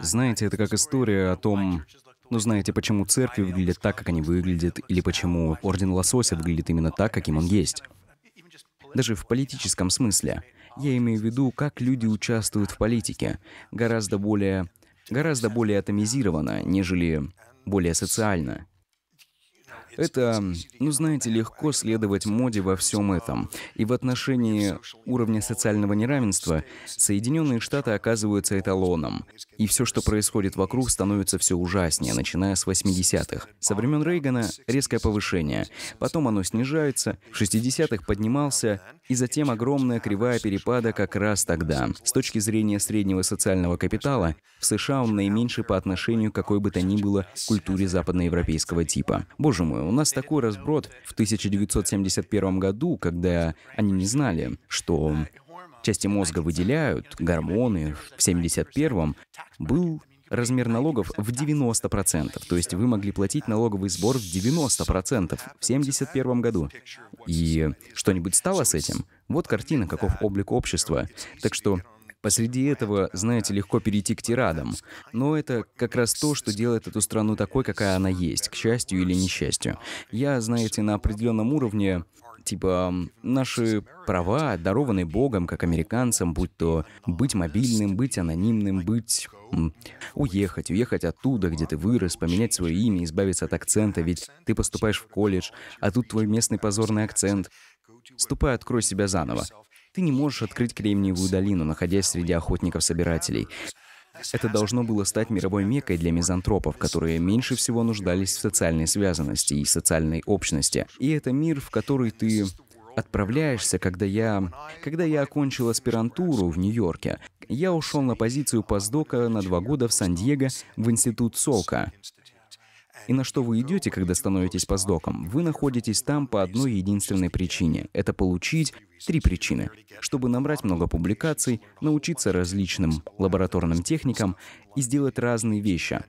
Знаете, это как история о том, ну знаете, почему церкви выглядят так, как они выглядят, или почему орден лосося выглядит именно так, каким он есть. Даже в политическом смысле. Я имею в виду, как люди участвуют в политике. Гораздо более, гораздо более атомизировано, нежели более социально. Это, ну знаете, легко следовать моде во всем этом. И в отношении уровня социального неравенства Соединенные Штаты оказываются эталоном. И все, что происходит вокруг, становится все ужаснее, начиная с 80-х. Со времен Рейгана резкое повышение. Потом оно снижается, в 60-х поднимался, и затем огромная кривая перепада как раз тогда. С точки зрения среднего социального капитала, в США он наименьше по отношению к какой бы то ни было культуре западноевропейского типа. Боже мой, у нас такой разброд в 1971 году, когда они не знали, что части мозга выделяют, гормоны в 71-м, был размер налогов в 90%. То есть вы могли платить налоговый сбор в 90% в 1971 году. И что-нибудь стало с этим? Вот картина, каков облик общества. Так что Посреди этого, знаете, легко перейти к тирадам. Но это как раз то, что делает эту страну такой, какая она есть, к счастью или несчастью. Я, знаете, на определенном уровне типа наши права, дарованные Богом, как американцам, будь то быть мобильным, быть анонимным, быть уехать, уехать оттуда, где ты вырос, поменять свое имя, избавиться от акцента, ведь ты поступаешь в колледж, а тут твой местный позорный акцент. Ступай, открой себя заново. Ты не можешь открыть Кремниевую долину, находясь среди охотников-собирателей. Это должно было стать мировой мекой для мизантропов, которые меньше всего нуждались в социальной связанности и социальной общности. И это мир, в который ты отправляешься, когда я... Когда я окончил аспирантуру в Нью-Йорке, я ушел на позицию постдока на два года в Сан-Диего в институт Солка. И на что вы идете, когда становитесь поздоком? Вы находитесь там по одной единственной причине. Это получить три причины. Чтобы набрать много публикаций, научиться различным лабораторным техникам и сделать разные вещи.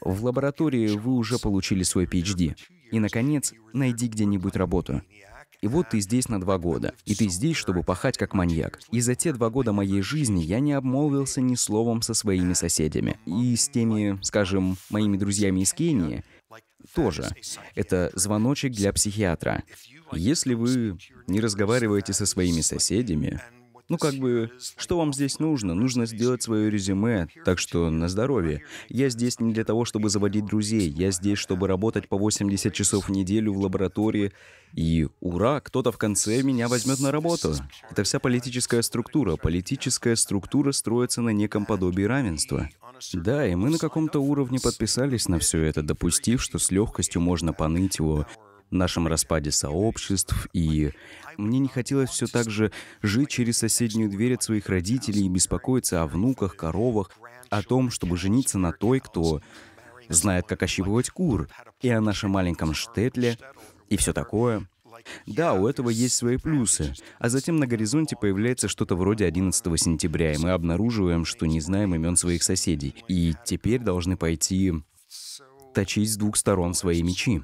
В лаборатории вы уже получили свой PhD. И, наконец, найди где-нибудь работу. И вот ты здесь на два года. И ты здесь, чтобы пахать как маньяк. И за те два года моей жизни я не обмолвился ни словом со своими соседями. И с теми, скажем, моими друзьями из Кении тоже. Это звоночек для психиатра. Если вы не разговариваете со своими соседями, ну, как бы, что вам здесь нужно? Нужно сделать свое резюме, так что на здоровье. Я здесь не для того, чтобы заводить друзей. Я здесь, чтобы работать по 80 часов в неделю в лаборатории. И ура, кто-то в конце меня возьмет на работу. Это вся политическая структура. Политическая структура строится на неком подобии равенства. Да, и мы на каком-то уровне подписались на все это, допустив, что с легкостью можно поныть его нашем распаде сообществ, и мне не хотелось все так же жить через соседнюю дверь от своих родителей и беспокоиться о внуках, коровах, о том, чтобы жениться на той, кто знает, как ощипывать кур, и о нашем маленьком штетле, и все такое. Да, у этого есть свои плюсы. А затем на горизонте появляется что-то вроде 11 сентября, и мы обнаруживаем, что не знаем имен своих соседей. И теперь должны пойти точить с двух сторон свои мечи.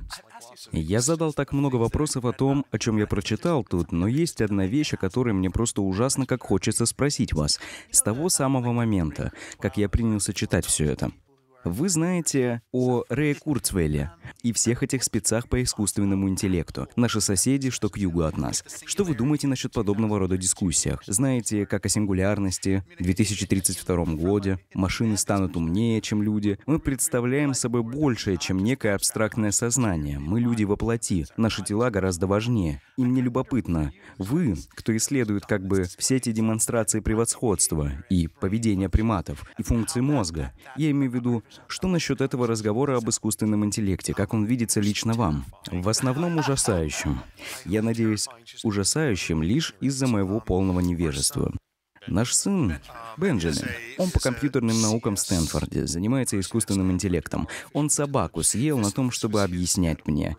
Я задал так много вопросов о том, о чем я прочитал тут, но есть одна вещь, о которой мне просто ужасно как хочется спросить вас. С того самого момента, как я принялся читать все это. Вы знаете о Рее Курцвелле и всех этих спецах по искусственному интеллекту, наши соседи, что к югу от нас. Что вы думаете насчет подобного рода дискуссиях? Знаете, как о сингулярности, В 2032 годе, машины станут умнее, чем люди. Мы представляем собой большее, чем некое абстрактное сознание. Мы люди воплоти, наши тела гораздо важнее. И мне любопытно, вы, кто исследует как бы все эти демонстрации превосходства и поведения приматов, и функции мозга, я имею в виду что насчет этого разговора об искусственном интеллекте? Как он видится лично вам? В основном ужасающим. Я надеюсь, ужасающим лишь из-за моего полного невежества. Наш сын, Бенджамин, он по компьютерным наукам в Стэнфорде, занимается искусственным интеллектом. Он собаку съел на том, чтобы объяснять мне.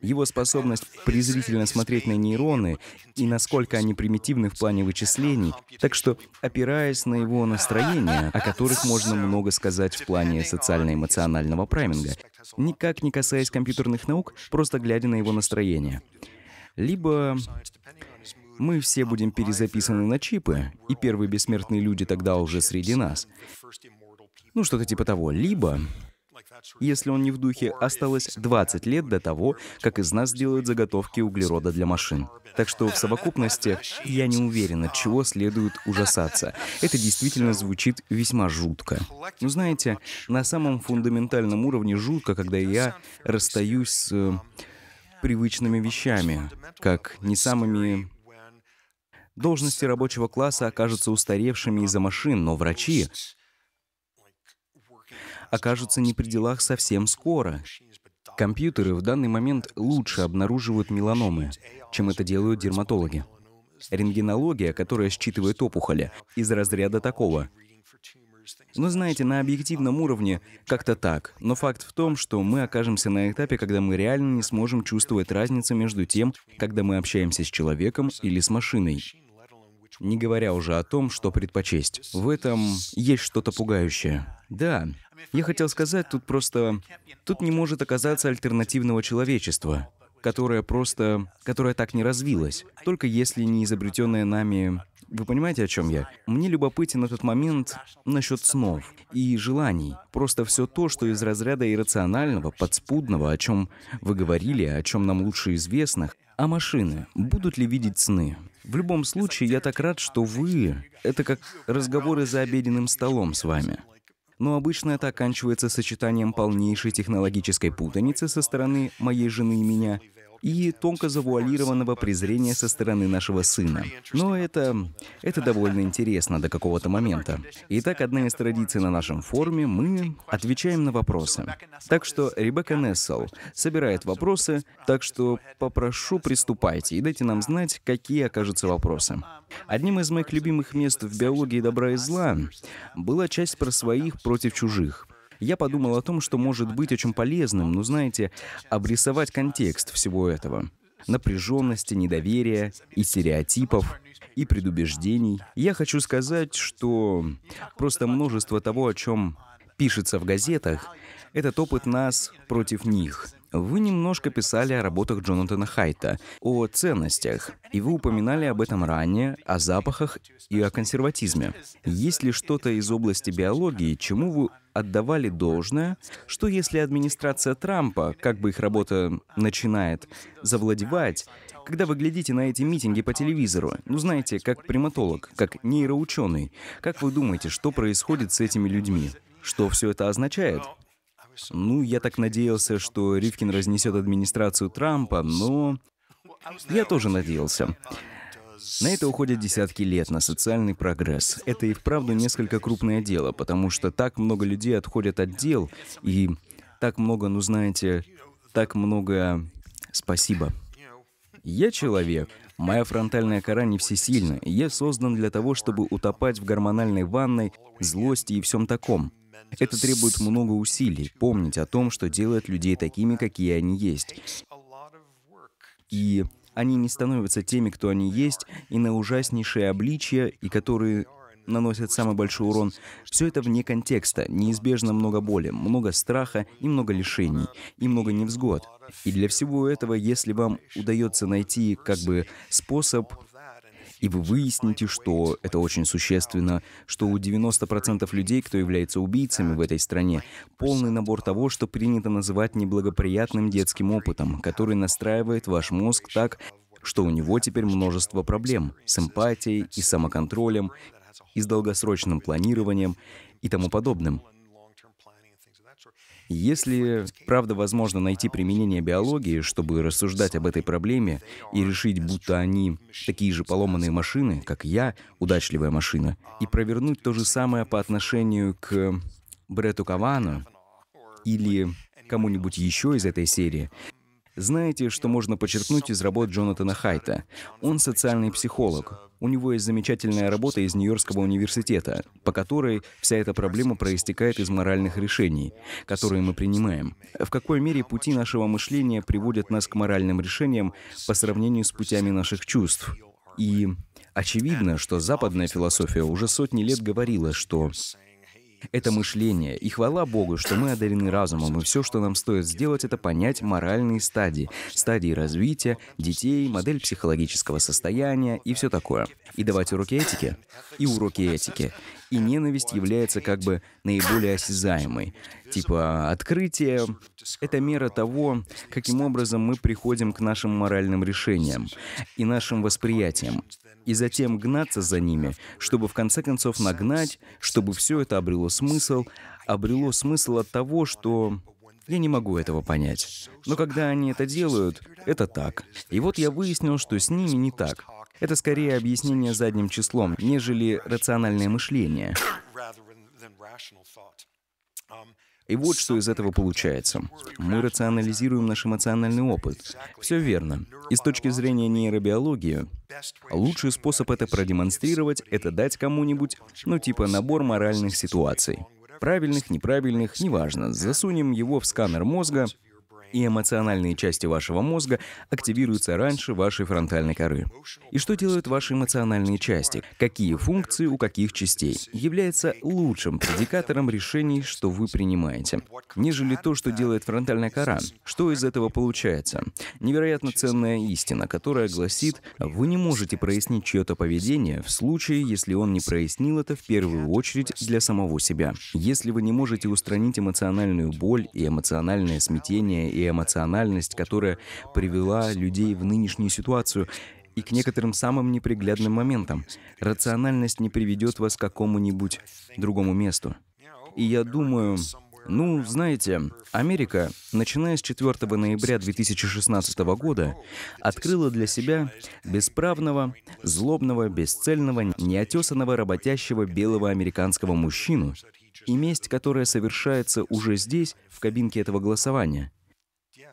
Его способность презрительно смотреть на нейроны и насколько они примитивны в плане вычислений. Так что, опираясь на его настроение, о которых можно много сказать в плане социально-эмоционального прайминга, никак не касаясь компьютерных наук, просто глядя на его настроение. Либо мы все будем перезаписаны на чипы, и первые бессмертные люди тогда уже среди нас. Ну, что-то типа того. Либо если он не в духе, осталось 20 лет до того, как из нас делают заготовки углерода для машин. Так что в совокупности я не уверен, от чего следует ужасаться. Это действительно звучит весьма жутко. Ну знаете, на самом фундаментальном уровне жутко, когда я расстаюсь с э, привычными вещами, как не самыми Должности рабочего класса окажутся устаревшими из-за машин, но врачи окажутся не при делах совсем скоро. Компьютеры в данный момент лучше обнаруживают меланомы, чем это делают дерматологи. Рентгенология, которая считывает опухоли, из разряда такого. Ну, знаете, на объективном уровне как-то так. Но факт в том, что мы окажемся на этапе, когда мы реально не сможем чувствовать разницу между тем, когда мы общаемся с человеком или с машиной не говоря уже о том, что предпочесть. В этом есть что-то пугающее. Да, я хотел сказать, тут просто... Тут не может оказаться альтернативного человечества, которое просто... которое так не развилось, только если не изобретенное нами... Вы понимаете, о чем я? Мне любопытен этот момент насчет снов и желаний. Просто все то, что из разряда иррационального, подспудного, о чем вы говорили, о чем нам лучше известно, а машины будут ли видеть сны? В любом случае, я так рад, что вы... Это как разговоры за обеденным столом с вами. Но обычно это оканчивается сочетанием полнейшей технологической путаницы со стороны моей жены и меня и тонко завуалированного презрения со стороны нашего сына. Но это, это довольно интересно до какого-то момента. Итак, одна из традиций на нашем форуме — мы отвечаем на вопросы. Так что Ребекка Нессел собирает вопросы, так что попрошу, приступайте и дайте нам знать, какие окажутся вопросы. Одним из моих любимых мест в биологии добра и зла была часть про своих против чужих — я подумал о том, что может быть очень полезным, но, ну, знаете, обрисовать контекст всего этого напряженности, недоверия и стереотипов и предубеждений. Я хочу сказать, что просто множество того, о чем пишется в газетах, этот опыт нас против них. Вы немножко писали о работах Джонатана Хайта, о ценностях, и вы упоминали об этом ранее, о запахах и о консерватизме. Есть ли что-то из области биологии, чему вы отдавали должное, что если администрация Трампа, как бы их работа начинает завладевать, когда вы глядите на эти митинги по телевизору, ну знаете, как приматолог, как нейроученый, как вы думаете, что происходит с этими людьми? Что все это означает? Ну, я так надеялся, что Ривкин разнесет администрацию Трампа, но... Я тоже надеялся. На это уходят десятки лет, на социальный прогресс. Это и вправду несколько крупное дело, потому что так много людей отходят от дел, и так много, ну знаете, так много спасибо. Я человек. Моя фронтальная кора не всесильна. Я создан для того, чтобы утопать в гормональной ванной, злости и всем таком. Это требует много усилий, помнить о том, что делает людей такими, какие они есть. И они не становятся теми, кто они есть, и на ужаснейшие обличия, и которые наносят самый большой урон. Все это вне контекста. Неизбежно много боли, много страха и много лишений, и много невзгод. И для всего этого, если вам удается найти как бы способ и вы выясните, что это очень существенно, что у 90% людей, кто является убийцами в этой стране, полный набор того, что принято называть неблагоприятным детским опытом, который настраивает ваш мозг так, что у него теперь множество проблем с эмпатией и самоконтролем, и с долгосрочным планированием и тому подобным. Если, правда, возможно найти применение биологии, чтобы рассуждать об этой проблеме и решить, будто они такие же поломанные машины, как я, удачливая машина, и провернуть то же самое по отношению к Брету Кавану или кому-нибудь еще из этой серии, знаете, что можно подчеркнуть из работ Джонатана Хайта? Он социальный психолог. У него есть замечательная работа из Нью-Йоркского университета, по которой вся эта проблема проистекает из моральных решений, которые мы принимаем. В какой мере пути нашего мышления приводят нас к моральным решениям по сравнению с путями наших чувств? И очевидно, что западная философия уже сотни лет говорила, что это мышление, и хвала Богу, что мы одарены разумом, и все, что нам стоит сделать, это понять моральные стадии, стадии развития, детей, модель психологического состояния и все такое. И давать уроки этики? И уроки этики и ненависть является как бы наиболее осязаемой. Типа открытие — это мера того, каким образом мы приходим к нашим моральным решениям и нашим восприятиям, и затем гнаться за ними, чтобы в конце концов нагнать, чтобы все это обрело смысл, обрело смысл от того, что я не могу этого понять. Но когда они это делают, это так. И вот я выяснил, что с ними не так. Это скорее объяснение задним числом, нежели рациональное мышление. И вот что из этого получается. Мы рационализируем наш эмоциональный опыт. Все верно. И с точки зрения нейробиологии, лучший способ это продемонстрировать, это дать кому-нибудь, ну типа набор моральных ситуаций. Правильных, неправильных, неважно. Засунем его в сканер мозга, и эмоциональные части вашего мозга активируются раньше вашей фронтальной коры. И что делают ваши эмоциональные части? Какие функции у каких частей? Является лучшим предикатором решений, что вы принимаете, нежели то, что делает фронтальная кора. Что из этого получается? Невероятно ценная истина, которая гласит, вы не можете прояснить чье-то поведение в случае, если он не прояснил это в первую очередь для самого себя. Если вы не можете устранить эмоциональную боль и эмоциональное смятение и эмоциональность, которая привела людей в нынешнюю ситуацию и к некоторым самым неприглядным моментам. Рациональность не приведет вас к какому-нибудь другому месту. И я думаю, ну, знаете, Америка, начиная с 4 ноября 2016 года, открыла для себя бесправного, злобного, бесцельного, неотесанного, работящего белого американского мужчину, и месть, которая совершается уже здесь, в кабинке этого голосования –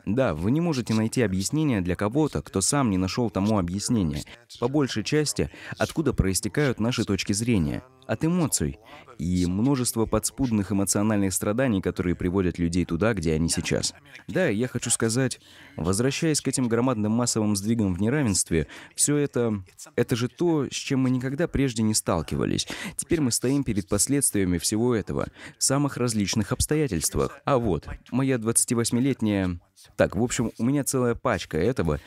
да, вы не можете найти объяснение для кого-то, кто сам не нашел тому объяснение. По большей части, откуда проистекают наши точки зрения? От эмоций. И множество подспудных эмоциональных страданий, которые приводят людей туда, где они сейчас. Да, я хочу сказать, возвращаясь к этим громадным массовым сдвигам в неравенстве, все это... Это же то, с чем мы никогда прежде не сталкивались. Теперь мы стоим перед последствиями всего этого, в самых различных обстоятельствах. А вот, моя 28-летняя скорость. Так, в общем, у меня целая пачка этого,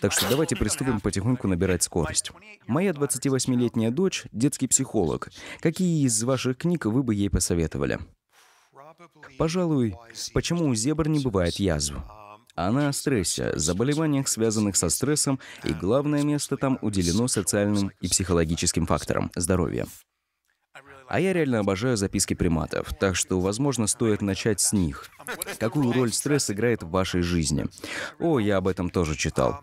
так что давайте приступим потихоньку набирать скорость. Моя 28-летняя дочь — детский психолог. Какие из ваших книг вы бы ей посоветовали? Пожалуй, почему у зебр не бывает язв? Она о стрессе, заболеваниях, связанных со стрессом, и главное место там уделено социальным и психологическим факторам – здоровья. А я реально обожаю записки приматов, так что, возможно, стоит начать с них. Какую роль стресс играет в вашей жизни? О, я об этом тоже читал.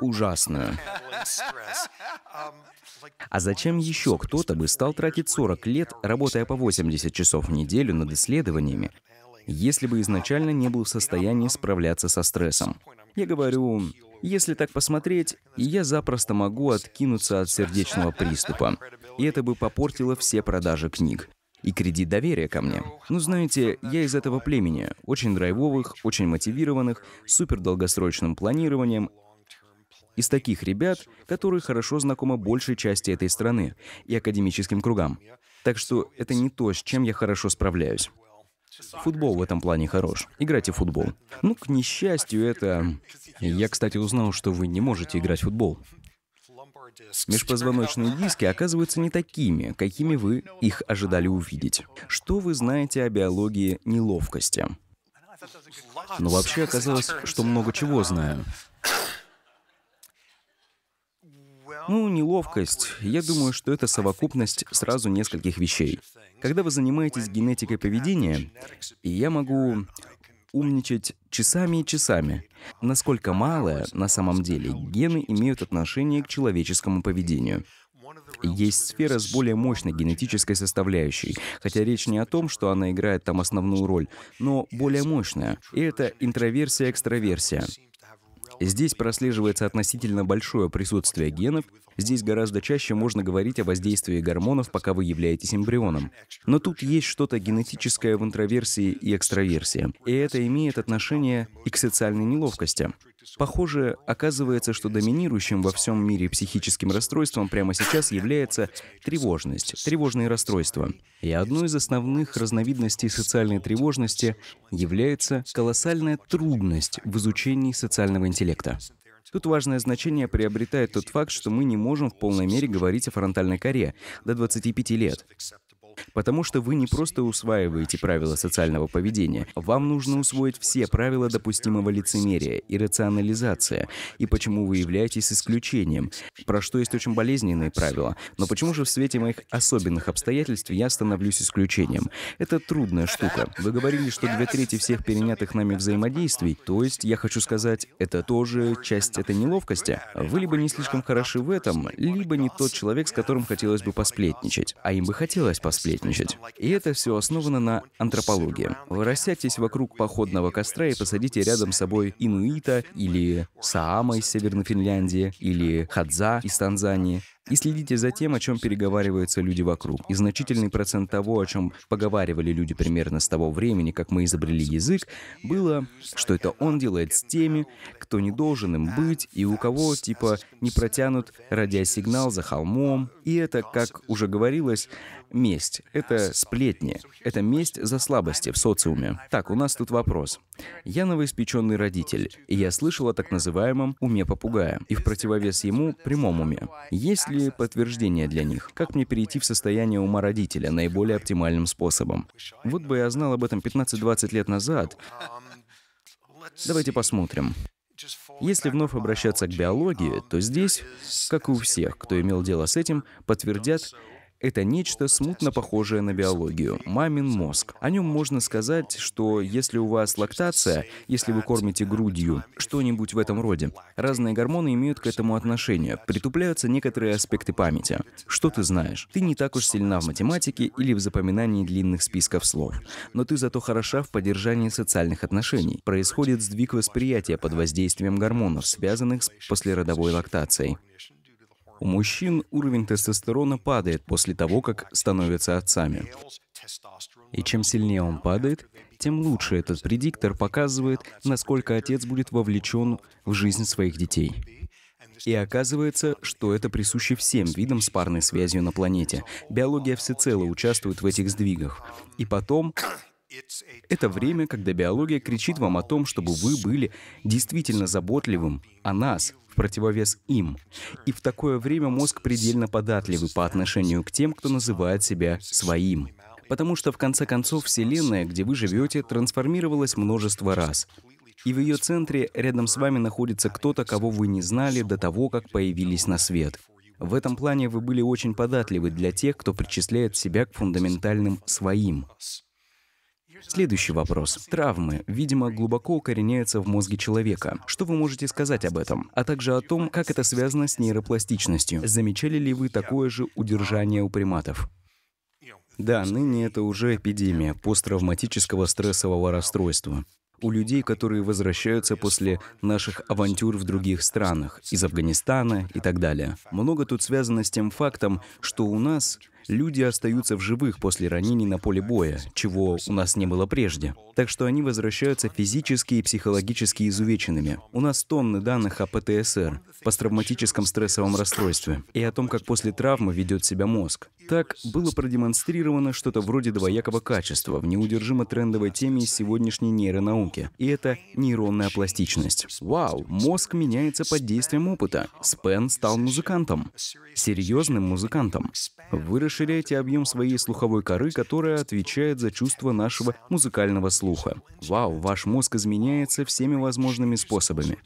Ужасно. А зачем еще кто-то бы стал тратить 40 лет, работая по 80 часов в неделю над исследованиями, если бы изначально не был в состоянии справляться со стрессом? Я говорю, если так посмотреть, я запросто могу откинуться от сердечного приступа. И это бы попортило все продажи книг и кредит доверия ко мне. Ну, знаете, я из этого племени, очень драйвовых, очень мотивированных, супер долгосрочным планированием, из таких ребят, которые хорошо знакомы большей части этой страны и академическим кругам. Так что это не то, с чем я хорошо справляюсь. Футбол в этом плане хорош. Играйте в футбол. Ну, к несчастью, это... Я, кстати, узнал, что вы не можете играть в футбол. Межпозвоночные диски оказываются не такими, какими вы их ожидали увидеть. Что вы знаете о биологии неловкости? Но ну, вообще оказалось, что много чего знаю. Ну, неловкость. Я думаю, что это совокупность сразу нескольких вещей. Когда вы занимаетесь генетикой поведения, я могу умничать часами и часами. Насколько мало на самом деле гены имеют отношение к человеческому поведению. Есть сфера с более мощной генетической составляющей, хотя речь не о том, что она играет там основную роль, но более мощная. И это интроверсия-экстраверсия. Здесь прослеживается относительно большое присутствие генов, здесь гораздо чаще можно говорить о воздействии гормонов, пока вы являетесь эмбрионом. Но тут есть что-то генетическое в интроверсии и экстраверсии, и это имеет отношение и к социальной неловкости. Похоже, оказывается, что доминирующим во всем мире психическим расстройством прямо сейчас является тревожность, тревожные расстройства. И одной из основных разновидностей социальной тревожности является колоссальная трудность в изучении социального интеллекта. Тут важное значение приобретает тот факт, что мы не можем в полной мере говорить о фронтальной коре до 25 лет. Потому что вы не просто усваиваете правила социального поведения, вам нужно усвоить все правила допустимого лицемерия и рационализация, и почему вы являетесь исключением, про что есть очень болезненные правила. Но почему же в свете моих особенных обстоятельств я становлюсь исключением? Это трудная штука. Вы говорили, что две трети всех перенятых нами взаимодействий, то есть, я хочу сказать, это тоже часть этой неловкости. Вы либо не слишком хороши в этом, либо не тот человек, с которым хотелось бы посплетничать. А им бы хотелось посплетничать сплетничать. И это все основано на антропологии. Вы рассядьтесь вокруг походного костра и посадите рядом с собой инуита или Саама из Северной Финляндии, или Хадза из Танзании. И следите за тем, о чем переговариваются люди вокруг. И значительный процент того, о чем поговаривали люди примерно с того времени, как мы изобрели язык, было, что это он делает с теми, кто не должен им быть, и у кого, типа, не протянут радиосигнал за холмом. И это, как уже говорилось, месть. Это сплетни. Это месть за слабости в социуме. Так, у нас тут вопрос. Я новоиспеченный родитель, и я слышал о так называемом уме попугая, и в противовес ему прямом уме. Есть ли ли подтверждение для них? Как мне перейти в состояние ума родителя наиболее оптимальным способом? Вот бы я знал об этом 15-20 лет назад. Давайте посмотрим. Если вновь обращаться к биологии, то здесь, как и у всех, кто имел дело с этим, подтвердят это нечто смутно похожее на биологию. Мамин мозг. О нем можно сказать, что если у вас лактация, если вы кормите грудью, что-нибудь в этом роде, разные гормоны имеют к этому отношение. Притупляются некоторые аспекты памяти. Что ты знаешь? Ты не так уж сильна в математике или в запоминании длинных списков слов. Но ты зато хороша в поддержании социальных отношений. Происходит сдвиг восприятия под воздействием гормонов, связанных с послеродовой лактацией. У мужчин уровень тестостерона падает после того, как становятся отцами. И чем сильнее он падает, тем лучше этот предиктор показывает, насколько отец будет вовлечен в жизнь своих детей. И оказывается, что это присуще всем видам с парной связью на планете. Биология всецело участвует в этих сдвигах. И потом... Это время, когда биология кричит вам о том, чтобы вы были действительно заботливым о нас, в противовес им. И в такое время мозг предельно податливый по отношению к тем, кто называет себя своим. Потому что в конце концов Вселенная, где вы живете, трансформировалась множество раз. И в ее центре рядом с вами находится кто-то, кого вы не знали до того, как появились на свет. В этом плане вы были очень податливы для тех, кто причисляет себя к фундаментальным своим. Следующий вопрос. Травмы, видимо, глубоко укореняются в мозге человека. Что вы можете сказать об этом? А также о том, как это связано с нейропластичностью. Замечали ли вы такое же удержание у приматов? Да, ныне это уже эпидемия посттравматического стрессового расстройства у людей, которые возвращаются после наших авантюр в других странах, из Афганистана и так далее. Много тут связано с тем фактом, что у нас Люди остаются в живых после ранений на поле боя, чего у нас не было прежде. Так что они возвращаются физически и психологически изувеченными. У нас тонны данных о ПТСР, посттравматическом стрессовом расстройстве, и о том, как после травмы ведет себя мозг. Так, было продемонстрировано что-то вроде двоякого качества в неудержимо трендовой теме из сегодняшней нейронауки, и это нейронная пластичность. Вау, мозг меняется под действием опыта. Спен стал музыкантом. Серьезным музыкантом. Выросший расширяйте объем своей слуховой коры, которая отвечает за чувство нашего музыкального слуха. Вау, ваш мозг изменяется всеми возможными способами.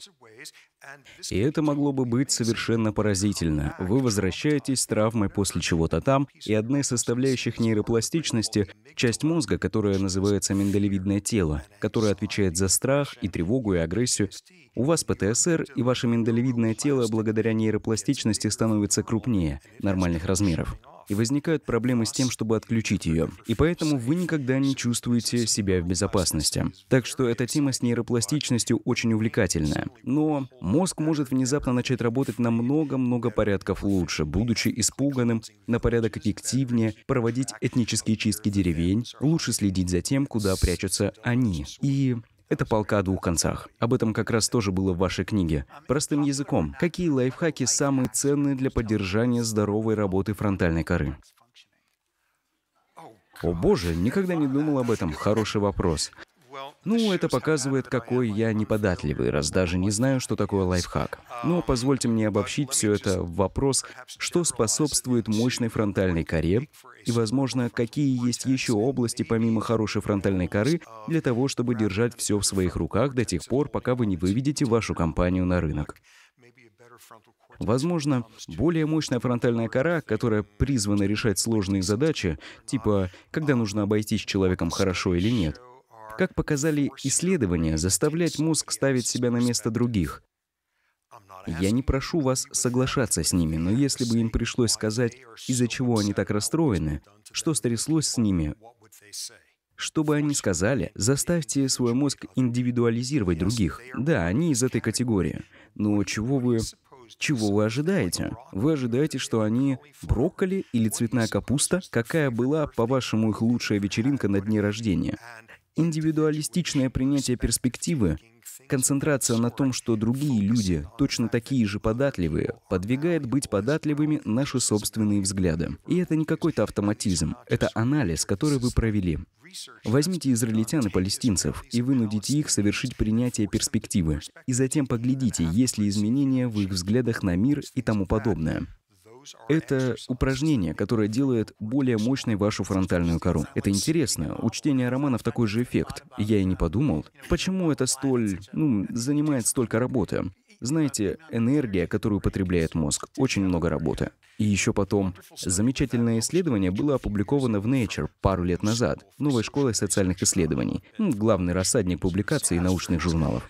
И это могло бы быть совершенно поразительно. Вы возвращаетесь с травмой после чего-то там, и одна из составляющих нейропластичности — часть мозга, которая называется миндалевидное тело, которая отвечает за страх и тревогу и агрессию. У вас ПТСР, и ваше миндалевидное тело благодаря нейропластичности становится крупнее нормальных размеров и возникают проблемы с тем, чтобы отключить ее. И поэтому вы никогда не чувствуете себя в безопасности. Так что эта тема с нейропластичностью очень увлекательная. Но мозг может внезапно начать работать на много-много порядков лучше, будучи испуганным, на порядок эффективнее, проводить этнические чистки деревень, лучше следить за тем, куда прячутся они. И это полка о двух концах. Об этом как раз тоже было в вашей книге. Простым языком, какие лайфхаки самые ценные для поддержания здоровой работы фронтальной коры? О боже, никогда не думал об этом. Хороший вопрос. Ну, это показывает, какой я неподатливый, раз даже не знаю, что такое лайфхак. Но позвольте мне обобщить все это в вопрос, что способствует мощной фронтальной коре, и, возможно, какие есть еще области помимо хорошей фронтальной коры для того, чтобы держать все в своих руках до тех пор, пока вы не выведете вашу компанию на рынок. Возможно, более мощная фронтальная кора, которая призвана решать сложные задачи, типа когда нужно обойтись с человеком хорошо или нет, как показали исследования, заставлять мозг ставить себя на место других. Я не прошу вас соглашаться с ними, но если бы им пришлось сказать, из-за чего они так расстроены, что стряслось с ними, что бы они сказали, заставьте свой мозг индивидуализировать других. Да, они из этой категории. Но чего вы... Чего вы ожидаете? Вы ожидаете, что они брокколи или цветная капуста? Какая была, по-вашему, их лучшая вечеринка на дне рождения? Индивидуалистичное принятие перспективы, концентрация на том, что другие люди точно такие же податливые, подвигает быть податливыми наши собственные взгляды. И это не какой-то автоматизм, это анализ, который вы провели. Возьмите израильтян и палестинцев и вынудите их совершить принятие перспективы, и затем поглядите, есть ли изменения в их взглядах на мир и тому подобное. Это упражнение, которое делает более мощной вашу фронтальную кору. Это интересно. У чтения романов такой же эффект. Я и не подумал, почему это столь... ну, занимает столько работы. Знаете, энергия, которую потребляет мозг, очень много работы. И еще потом, замечательное исследование было опубликовано в Nature пару лет назад, новой школой социальных исследований, главный рассадник публикаций и научных журналов.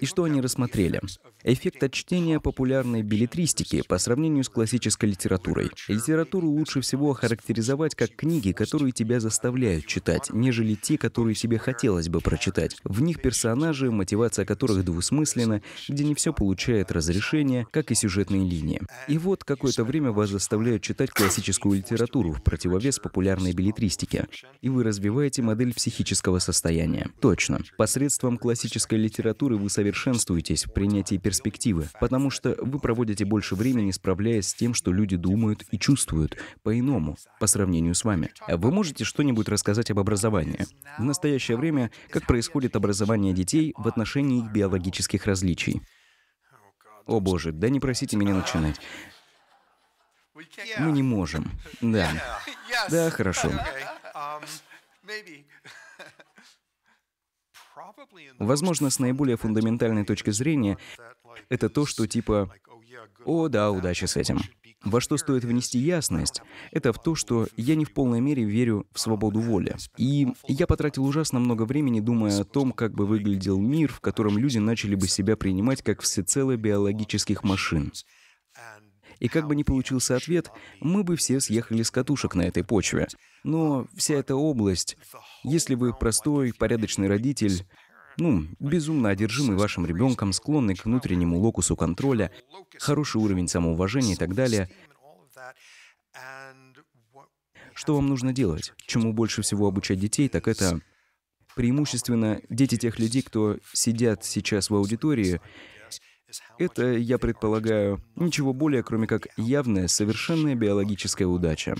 И что они рассмотрели? Эффект от чтения популярной билетристики по сравнению с классической литературой. Литературу лучше всего охарактеризовать как книги, которые тебя заставляют читать, нежели те, которые тебе хотелось бы прочитать. В них персонажи, мотивация которых двусмысленна, где не все получает разрешение, как и сюжетные линии. И вот какое-то время вас заставляют читать классическую литературу в противовес популярной билетристике, и вы развиваете модель психического состояния. Точно. Посредством классической литературы вы совершенно совершенствуетесь в принятии перспективы, потому что вы проводите больше времени, справляясь с тем, что люди думают и чувствуют по-иному, по сравнению с вами. Вы можете что-нибудь рассказать об образовании? В настоящее время, как происходит образование детей в отношении их биологических различий? О боже, да не просите меня начинать. Мы не можем. Да. Да, хорошо. Um, Возможно, с наиболее фундаментальной точки зрения, это то, что типа «О, да, удачи с этим». Во что стоит внести ясность, это в то, что я не в полной мере верю в свободу воли. И я потратил ужасно много времени, думая о том, как бы выглядел мир, в котором люди начали бы себя принимать как всецело биологических машин. И как бы ни получился ответ, мы бы все съехали с катушек на этой почве. Но вся эта область, если вы простой, порядочный родитель, ну, безумно одержимы вашим ребенком, склонны к внутреннему локусу контроля, хороший уровень самоуважения и так далее, что вам нужно делать? Чему больше всего обучать детей, так это преимущественно дети тех людей, кто сидят сейчас в аудитории, это, я предполагаю, ничего более, кроме как явная, совершенная биологическая удача.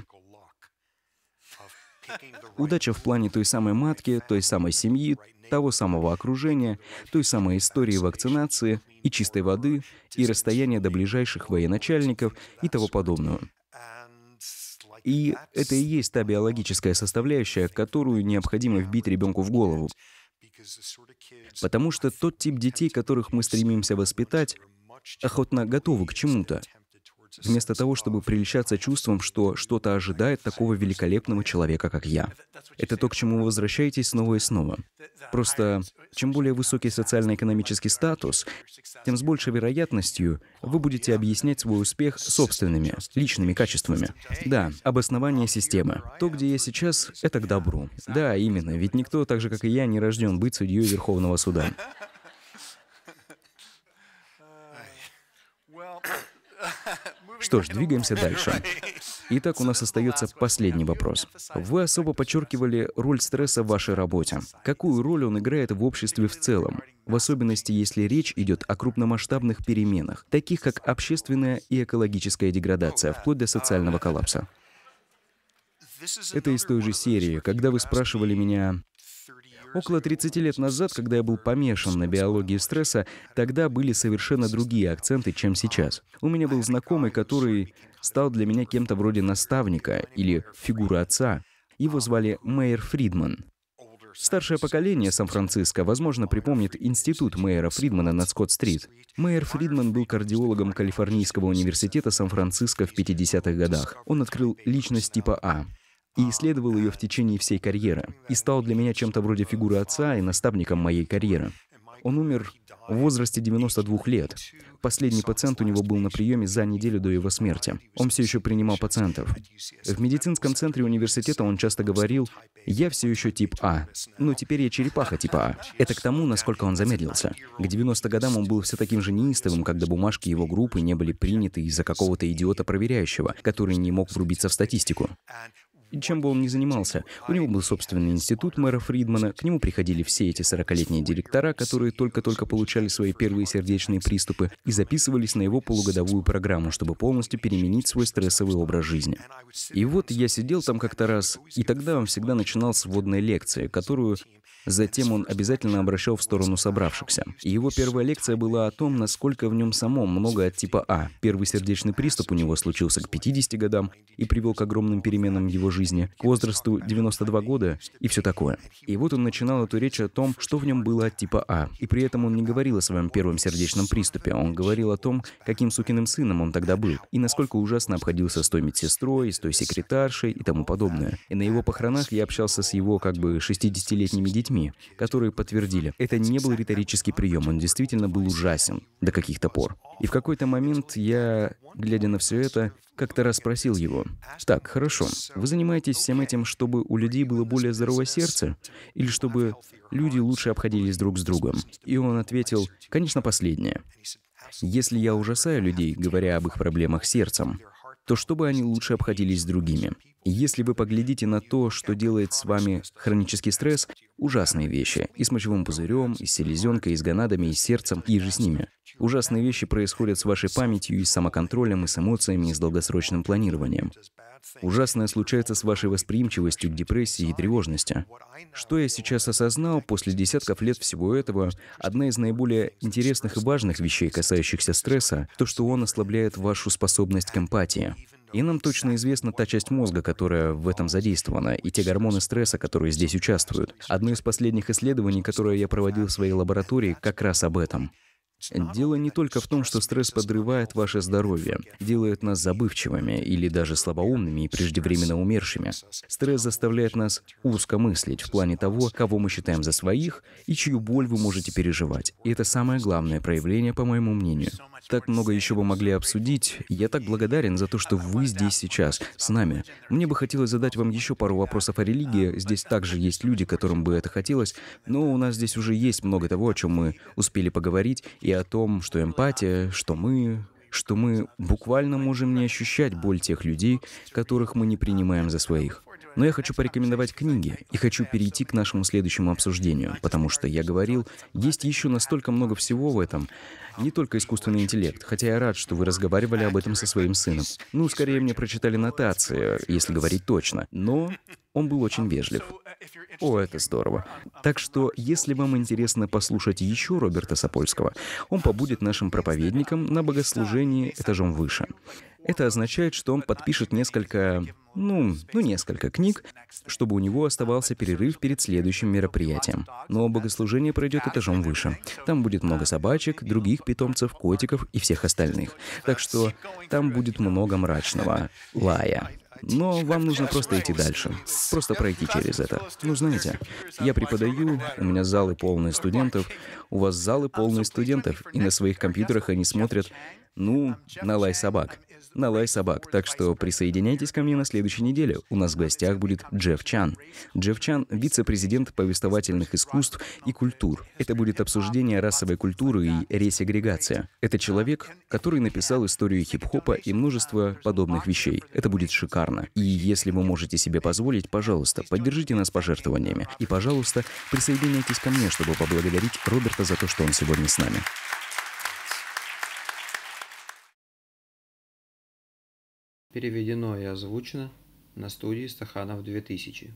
Удача в плане той самой матки, той самой семьи, того самого окружения, той самой истории вакцинации и чистой воды, и расстояния до ближайших военачальников и того подобного. И это и есть та биологическая составляющая, которую необходимо вбить ребенку в голову. Потому что тот тип детей, которых мы стремимся воспитать, охотно готовы к чему-то вместо того, чтобы прельщаться чувством, что что-то ожидает такого великолепного человека, как я. Это то, к чему вы возвращаетесь снова и снова. Просто чем более высокий социально-экономический статус, тем с большей вероятностью вы будете объяснять свой успех собственными, личными качествами. Да, обоснование системы. То, где я сейчас, это к добру. Да, именно, ведь никто, так же как и я, не рожден быть судьей Верховного суда. Что ж, двигаемся дальше. Итак, у нас остается последний вопрос. Вы особо подчеркивали роль стресса в вашей работе. Какую роль он играет в обществе в целом? в особенности если речь идет о крупномасштабных переменах, таких как общественная и экологическая деградация, вплоть до социального коллапса. Это из той же серии, когда вы спрашивали меня, Около 30 лет назад, когда я был помешан на биологии стресса, тогда были совершенно другие акценты, чем сейчас. У меня был знакомый, который стал для меня кем-то вроде наставника или фигуры отца. Его звали Мэйр Фридман. Старшее поколение Сан-Франциско, возможно, припомнит институт Мэйра Фридмана на Скотт-стрит. Мэйр Фридман был кардиологом Калифорнийского университета Сан-Франциско в 50-х годах. Он открыл личность типа А и исследовал ее в течение всей карьеры, и стал для меня чем-то вроде фигуры отца и наставником моей карьеры. Он умер в возрасте 92 лет. Последний пациент у него был на приеме за неделю до его смерти. Он все еще принимал пациентов. В медицинском центре университета он часто говорил, «Я все еще тип А, но теперь я черепаха типа А». Это к тому, насколько он замедлился. К 90 годам он был все таким же неистовым, когда бумажки его группы не были приняты из-за какого-то идиота-проверяющего, который не мог врубиться в статистику чем бы он ни занимался. У него был собственный институт мэра Фридмана, к нему приходили все эти 40-летние директора, которые только-только получали свои первые сердечные приступы и записывались на его полугодовую программу, чтобы полностью переменить свой стрессовый образ жизни. И вот я сидел там как-то раз, и тогда он всегда начинал с вводной лекции, которую Затем он обязательно обращал в сторону собравшихся. И его первая лекция была о том, насколько в нем самом много от типа А. Первый сердечный приступ у него случился к 50 годам и привел к огромным переменам в его жизни жизни, к возрасту 92 года и все такое. И вот он начинал эту речь о том, что в нем было от типа А. И при этом он не говорил о своем первом сердечном приступе, а он говорил о том, каким сукиным сыном он тогда был, и насколько ужасно обходился с той медсестрой, с той секретаршей и тому подобное. И на его похоронах я общался с его как бы 60-летними детьми, которые подтвердили, это не был риторический прием, он действительно был ужасен до каких-то пор. И в какой-то момент я, глядя на все это, как-то раз спросил его, «Так, хорошо, вы занимаетесь всем этим, чтобы у людей было более здоровое сердце, или чтобы люди лучше обходились друг с другом?» И он ответил, «Конечно, последнее. Если я ужасаю людей, говоря об их проблемах сердцем, то чтобы они лучше обходились с другими. Если вы поглядите на то, что делает с вами хронический стресс, ужасные вещи. И с мочевым пузырем, и с селезенкой, и с гонадами, и с сердцем, и же с ними. Ужасные вещи происходят с вашей памятью, и с самоконтролем, и с эмоциями, и с долгосрочным планированием. Ужасное случается с вашей восприимчивостью к депрессии и тревожности. Что я сейчас осознал после десятков лет всего этого, одна из наиболее интересных и важных вещей, касающихся стресса, то, что он ослабляет вашу способность к эмпатии. И нам точно известна та часть мозга, которая в этом задействована, и те гормоны стресса, которые здесь участвуют. Одно из последних исследований, которое я проводил в своей лаборатории, как раз об этом. Э, дело не только в том, что стресс подрывает ваше здоровье, делает нас забывчивыми или даже слабоумными и преждевременно умершими. Стресс заставляет нас узко мыслить в плане того, кого мы считаем за своих и чью боль вы можете переживать. И это самое главное проявление, по моему мнению. Так много еще бы могли обсудить. Я так благодарен за то, что вы здесь сейчас, с нами. Мне бы хотелось задать вам еще пару вопросов о религии. Здесь также есть люди, которым бы это хотелось, но у нас здесь уже есть много того, о чем мы успели поговорить, и о том, что эмпатия, что мы, что мы буквально можем не ощущать боль тех людей, которых мы не принимаем за своих. Но я хочу порекомендовать книги и хочу перейти к нашему следующему обсуждению, потому что, я говорил, есть еще настолько много всего в этом, не только искусственный интеллект, хотя я рад, что вы разговаривали об этом со своим сыном. Ну, скорее мне прочитали нотации, если говорить точно, но он был очень вежлив. О, это здорово. Так что, если вам интересно послушать еще Роберта Сапольского, он побудет нашим проповедником на богослужении этажом выше. Это означает, что он подпишет несколько, ну, ну несколько книг, чтобы у него оставался перерыв перед следующим мероприятием. Но богослужение пройдет этажом выше. Там будет много собачек, других питомцев, котиков и всех остальных. Так что там будет много мрачного, лая. Но вам нужно просто идти дальше. Просто пройти через это. Ну, знаете, я преподаю, у меня залы полные студентов, у вас залы полные студентов, и на своих компьютерах они смотрят, ну, на лай собак на Лай Собак, так что присоединяйтесь ко мне на следующей неделе. У нас в гостях будет Джефф Чан. Джефф Чан — вице-президент повествовательных искусств и культур. Это будет обсуждение расовой культуры и ресегрегация. Это человек, который написал историю хип-хопа и множество подобных вещей. Это будет шикарно. И если вы можете себе позволить, пожалуйста, поддержите нас пожертвованиями. И, пожалуйста, присоединяйтесь ко мне, чтобы поблагодарить Роберта за то, что он сегодня с нами. Переведено и озвучено на студии Стаханов 2000.